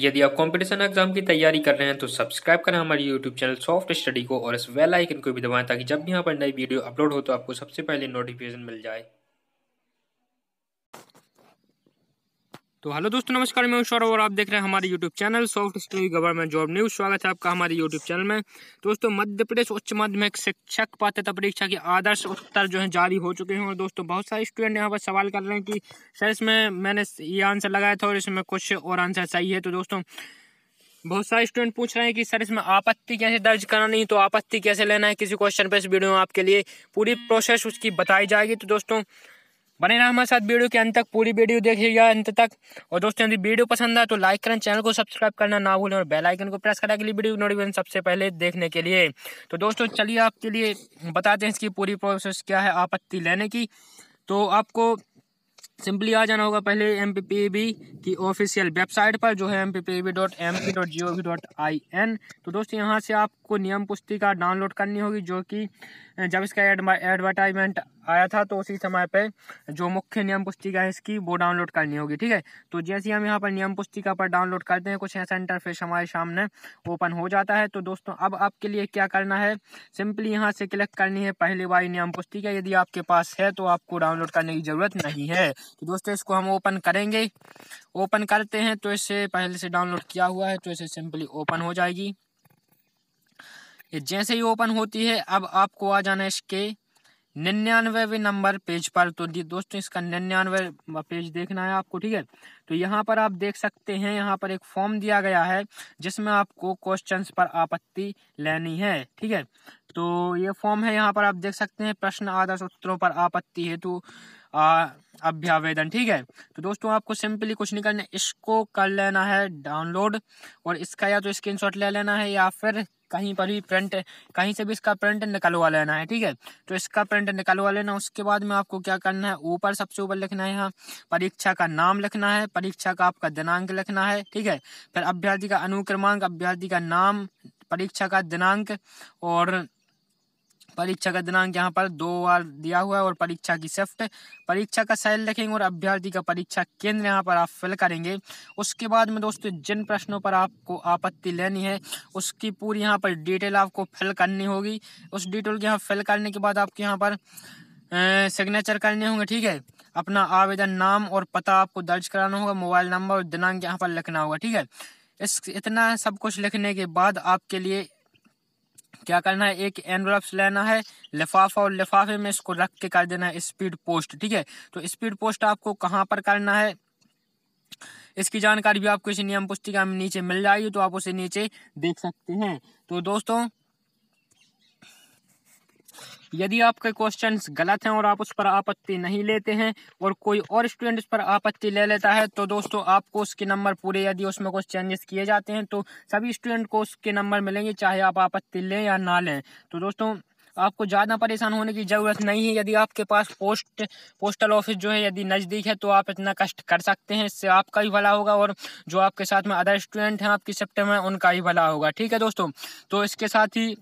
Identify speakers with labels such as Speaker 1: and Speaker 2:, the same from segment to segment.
Speaker 1: यदि आप competition exam की तैयारी कर रहे हैं तो सब्सक्राइब करें हमारे यूट्यूब चैनल सॉफ्ट स्टडी को और इस वेल आइकन को भी दबाएं ताकि जब भी यहाँ पर नई वीडियो अपलोड हो तो आपको सबसे पहले नोटिफिकेशन मिल जाए तो हेलो दोस्तों नमस्कार मैं हूं और आप देख रहे हैं हमारे YouTube channel soft study government job news स्वागत है आपका हमारे यूट्यूब चैनल में दोस्तों मध्य प्रदेश उच्च माध्यमिक शिक्षक पात्रता परीक्षा के आदर्श उत्तर जो है जारी हो चुके हैं और दोस्तों बहुत सारे स्टूडेंट यहाँ पर सवाल कर रहे हैं कि सर इसमें मैंने ये आंसर लगाया था और इसमें कुछ और आंसर सही है तो दोस्तों बहुत सारे स्टूडेंट पूछ रहे हैं कि सर इसमें आपत्ति कैसे दर्ज कराना है तो आपत्ति कैसे लेना है किसी क्वेश्चन पर इस वीडियो में आपके लिए पूरी प्रोसेस हम्म। उसकी बताई जाएगी तो दोस्तों बने रहा हमारे साथ वीडियो के अंत तक पूरी वीडियो देखिएगा अंत तक और दोस्तों यदि वीडियो पसंद आए तो लाइक करें चैनल को सब्सक्राइब करना ना भूलें और बेल आइकन को प्रेस करा के लिए वीडियो नोटिफिकेशन सबसे पहले देखने के लिए तो दोस्तों चलिए आपके लिए बताते हैं इसकी पूरी प्रोसेस क्या है आपत्ति लेने की तो आपको सिंपली आ जाना होगा पहले एम की ऑफिशियल वेबसाइट पर जो है एम तो दोस्तों यहाँ से आपको नियम पुस्तिका डाउनलोड करनी होगी जो कि जब इसका एडवर्टाइजमेंट आया था तो उसी समय पे जो मुख्य नियम पुस्तिका है इसकी वो डाउनलोड करनी होगी ठीक है तो जैसे ही हम यहाँ पर नियम पुस्तिका पर डाउनलोड करते हैं कुछ ऐसा इंटरफेस हमारे सामने ओपन हो जाता है तो दोस्तों अब आपके लिए क्या करना है सिंपली यहाँ से क्लिक करनी है पहली बार नियम पुस्तिका यदि आपके पास है तो आपको डाउनलोड करने की ज़रूरत नहीं है तो दोस्तों इसको हम ओपन करेंगे ओपन करते हैं तो इसे पहले से डाउनलोड किया हुआ है तो इसे सिंपली ओपन हो जाएगी ये जैसे ही ओपन होती है अब आपको आ जाना है इसके निन्यानवे नंबर पेज पर तो दोस्तों इसका निन्यानवे पेज देखना है आपको ठीक है तो यहाँ पर आप देख सकते हैं यहाँ पर एक फॉर्म दिया गया है जिसमें आपको क्वेश्चंस पर आपत्ति लेनी है ठीक है तो ये फॉर्म है यहाँ पर आप देख सकते हैं प्रश्न आदर्श उत्तरों पर आपत्ति हेतु तो अभ्यावेदन ठीक है तो दोस्तों आपको सिंपली कुछ नहीं करना इसको कर लेना है डाउनलोड और इसका या तो स्क्रीन ले लेना है या फिर कहीं पर भी प्रिंट कहीं से भी इसका प्रिंट निकलवा लेना है ठीक है तो इसका प्रिंट निकलवा लेना उसके बाद में आपको क्या करना है ऊपर सबसे ऊपर लिखना है यहाँ परीक्षा का नाम लिखना है परीक्षा का आपका दिनांक लिखना है ठीक है फिर अभ्यर्थी का अनुक्रमांक अभ्यर्थी का नाम परीक्षा का दिनांक और परीक्षा का दिनांक यहाँ पर दो बार दिया हुआ है और परीक्षा की शिफ्ट परीक्षा का शैल लिखेंगे और अभ्यर्थी का परीक्षा केंद्र यहाँ पर आप फिल करेंगे उसके बाद में दोस्तों जिन प्रश्नों पर आपको आपत्ति लेनी है उसकी पूरी यहाँ पर डिटेल आपको फिल करनी होगी उस डिटेल के यहाँ फिल करने के बाद आपके यहाँ पर सिग्नेचर करने होंगे ठीक है अपना आवेदन नाम और पता आपको दर्ज कराना होगा मोबाइल नंबर और दिनांक यहाँ पर लिखना होगा ठीक है इस इतना सब कुछ लिखने के बाद आपके लिए क्या करना है एक एनवलप्स लेना है लिफाफा और लिफाफे में इसको रख के कर देना है स्पीड पोस्ट ठीक है तो स्पीड पोस्ट आपको कहाँ पर करना है इसकी जानकारी भी आपको इस नियम पुस्तिका में नीचे मिल जाएगी तो आप उसे नीचे देख सकते हैं तो दोस्तों यदि आपके क्वेश्चन गलत हैं और आप उस पर आपत्ति नहीं लेते हैं और कोई और स्टूडेंट उस पर आपत्ति ले लेता है तो दोस्तों आपको उसके नंबर पूरे यदि उसमें कुछ चेंजेस किए जाते हैं तो सभी स्टूडेंट को उसके नंबर मिलेंगे चाहे आप आपत्ति लें या ना लें तो दोस्तों आपको ज़्यादा परेशान होने की ज़रूरत नहीं है यदि आपके पास पोस्ट पोस्टल ऑफिस जो है यदि नज़दीक है तो आप इतना कष्ट कर सकते हैं इससे आपका ही भला होगा और जो आपके साथ में अदर स्टूडेंट हैं आपकी सेप्टर में उनका ही भला होगा ठीक है दोस्तों तो इसके साथ ही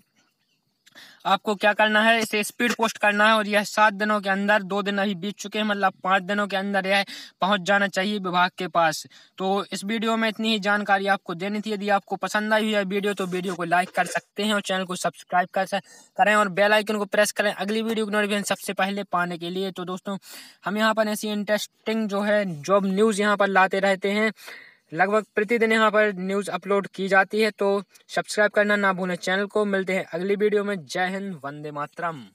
Speaker 1: आपको क्या करना है इसे स्पीड पोस्ट करना है और यह सात दिनों के अंदर दो दिन अभी बीत चुके हैं मतलब पाँच दिनों के अंदर यह पहुंच जाना चाहिए विभाग के पास तो इस वीडियो में इतनी ही जानकारी आपको देनी थी यदि आपको पसंद आई हुई है वीडियो तो वीडियो को लाइक कर सकते हैं और चैनल को सब्सक्राइब कर करें और बेलाइकन को प्रेस करें अगली वीडियो की नोटिफिकेशन सबसे पहले पाने के लिए तो दोस्तों हम यहाँ पर ऐसी इंटरेस्टिंग जो है जॉब न्यूज़ यहाँ पर लाते रहते हैं लगभग प्रतिदिन यहाँ पर न्यूज़ अपलोड की जाती है तो सब्सक्राइब करना ना भूलें चैनल को मिलते हैं अगली वीडियो में जय हिंद वंदे मातरम